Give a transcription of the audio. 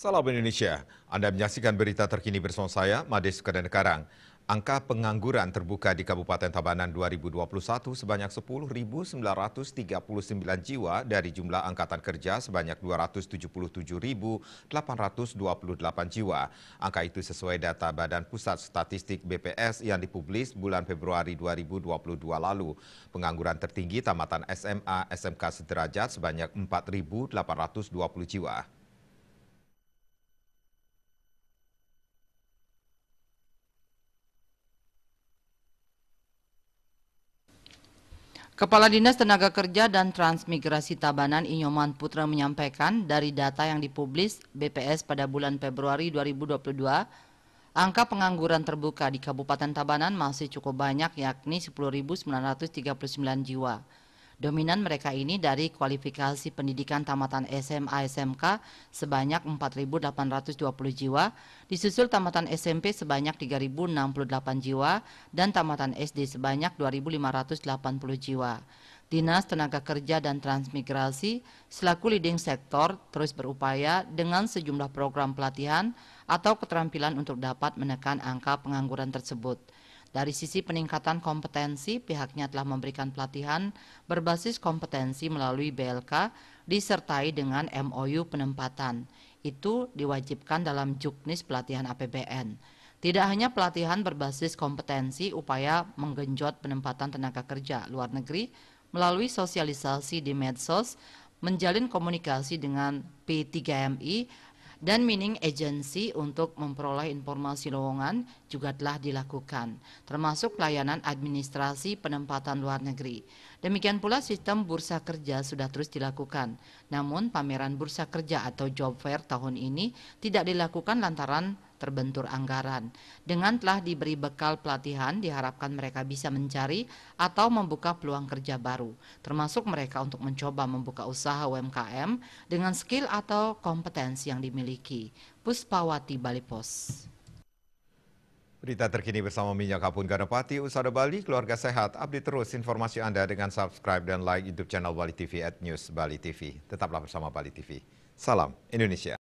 Salam Indonesia. Anda menyaksikan berita terkini bersama saya, Mades Kedenkarang. Angka pengangguran terbuka di Kabupaten Tabanan 2021 sebanyak 10.939 jiwa dari jumlah angkatan kerja sebanyak 277.828 jiwa. Angka itu sesuai data Badan Pusat Statistik BPS yang dipublis bulan Februari 2022 lalu. Pengangguran tertinggi tamatan SMA SMK sederajat sebanyak 4.820 jiwa. Kepala Dinas Tenaga Kerja dan Transmigrasi Tabanan Inyoman Putra menyampaikan dari data yang dipublis BPS pada bulan Februari 2022, angka pengangguran terbuka di Kabupaten Tabanan masih cukup banyak yakni 10.939 jiwa. Dominan mereka ini dari kualifikasi pendidikan tamatan SMA SMK sebanyak 4.820 jiwa, disusul tamatan SMP sebanyak 3.068 jiwa dan tamatan SD sebanyak 2.580 jiwa. Dinas Tenaga Kerja dan Transmigrasi selaku leading sektor terus berupaya dengan sejumlah program pelatihan atau keterampilan untuk dapat menekan angka pengangguran tersebut. Dari sisi peningkatan kompetensi, pihaknya telah memberikan pelatihan berbasis kompetensi melalui BLK disertai dengan MOU penempatan. Itu diwajibkan dalam juknis pelatihan APBN. Tidak hanya pelatihan berbasis kompetensi, upaya menggenjot penempatan tenaga kerja luar negeri melalui sosialisasi di medsos, menjalin komunikasi dengan P3MI dan mining agency untuk memperoleh informasi lowongan juga telah dilakukan, termasuk layanan administrasi penempatan luar negeri. Demikian pula sistem bursa kerja sudah terus dilakukan. Namun pameran bursa kerja atau job fair tahun ini tidak dilakukan lantaran terbentur anggaran. Dengan telah diberi bekal pelatihan, diharapkan mereka bisa mencari atau membuka peluang kerja baru, termasuk mereka untuk mencoba membuka usaha UMKM dengan skill atau kompetensi yang dimiliki. Puspawati Bali Pos. Berita terkini bersama Minyak Kapun Ganapati, Usada Bali, Keluarga Sehat. Update terus informasi Anda dengan subscribe dan like YouTube channel Bali TV at News Bali TV. Tetaplah bersama Bali TV. Salam Indonesia.